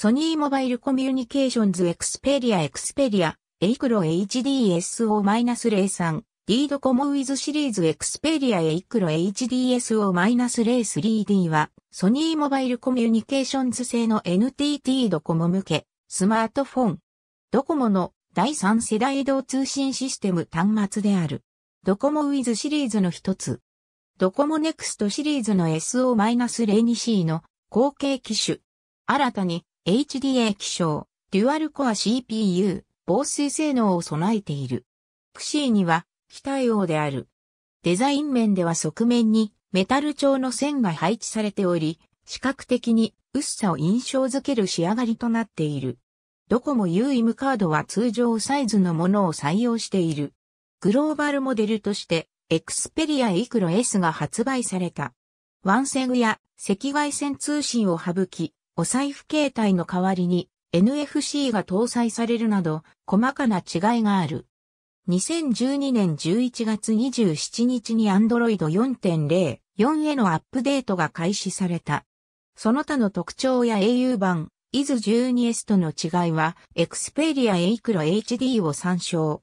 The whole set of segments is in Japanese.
ソニーモバイルコミュニケーションズエクスペリアエクスペリア、エイクロ HDSO-03、D ドコモウィズシリーズエクスペリアエイクロ HDSO-03D は、ソニーモバイルコミュニケーションズ製の NTT ドコモ向け、スマートフォン。ドコモの第3世代移動通信システム端末である。ドコモウィズシリーズの一つ。ドコモネクストシリーズの SO-02C の後継機種。新たに HDA 気象、デュアルコア CPU、防水性能を備えている。クシーには、非対応である。デザイン面では側面にメタル調の線が配置されており、視覚的に薄さを印象づける仕上がりとなっている。ドコモ UIM カードは通常サイズのものを採用している。グローバルモデルとして、エクスペリアイクロ S が発売された。ワンセグや赤外線通信を省き、お財布形態の代わりに NFC が搭載されるなど、細かな違いがある。2012年11月27日に Android 4.0、4へのアップデートが開始された。その他の特徴や au 版、IS12S との違いは、Xperia A HD を参照。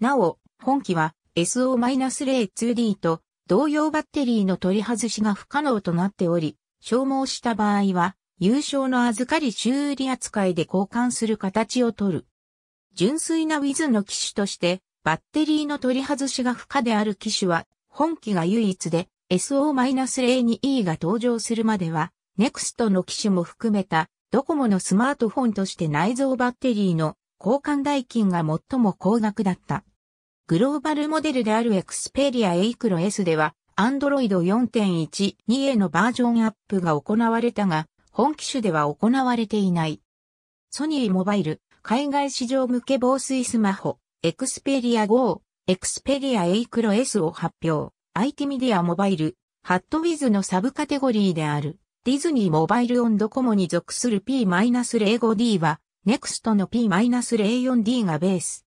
なお、本機は SO-02D と同様バッテリーの取り外しが不可能となっており、消耗した場合は優勝の預かり修理扱いで交換する形をとる。純粋なウィズの機種として、バッテリーの取り外しが不可である機種は、本機が唯一で、SO-02E が登場するまでは、NEXT の機種も含めた、ドコモのスマートフォンとして内蔵バッテリーの交換代金が最も高額だった。グローバルモデルである Xperia A クロ S では、Android 4.12へのバージョンアップが行われたが、本機種では行われていない。ソニーモバイル、海外市場向け防水スマホ、エクスペリア GO、エクスペリア A クロ S を発表。IT メディアモバイル、ハットウィズのサブカテゴリーである、ディズニーモバイルオンドコモに属する P-05D は、ネクストの P-04D がベース。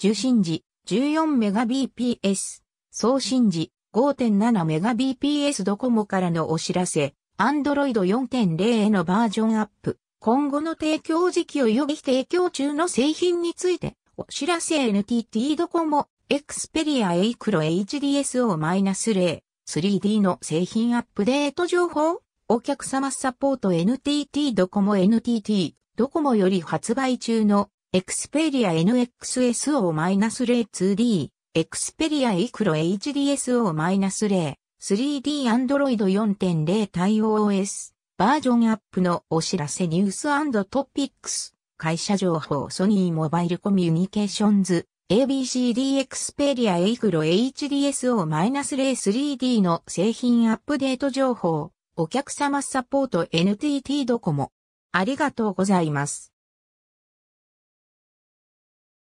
受信時、14Mbps、送信時、5.7Mbps ドコモからのお知らせ、Android 4.0へのバージョンアップ、今後の提供時期及び提供中の製品について、お知らせ NTT ドコモ、Xperia A 黒 HDSO-0、3D の製品アップデート情報、お客様サポート NTT ドコモ NTT ドコモより発売中の Xperia NXSO-02D エクスペリアイクロ HDSO-0 3D Android 4.0対応 OS バージョンアップのお知らせニューストピックス会社情報ソニーモバイルコミュニケーションズ ABCD x クスペリアイクロ o HDSO-03D の製品アップデート情報お客様サポート NTT ドコモありがとうございます。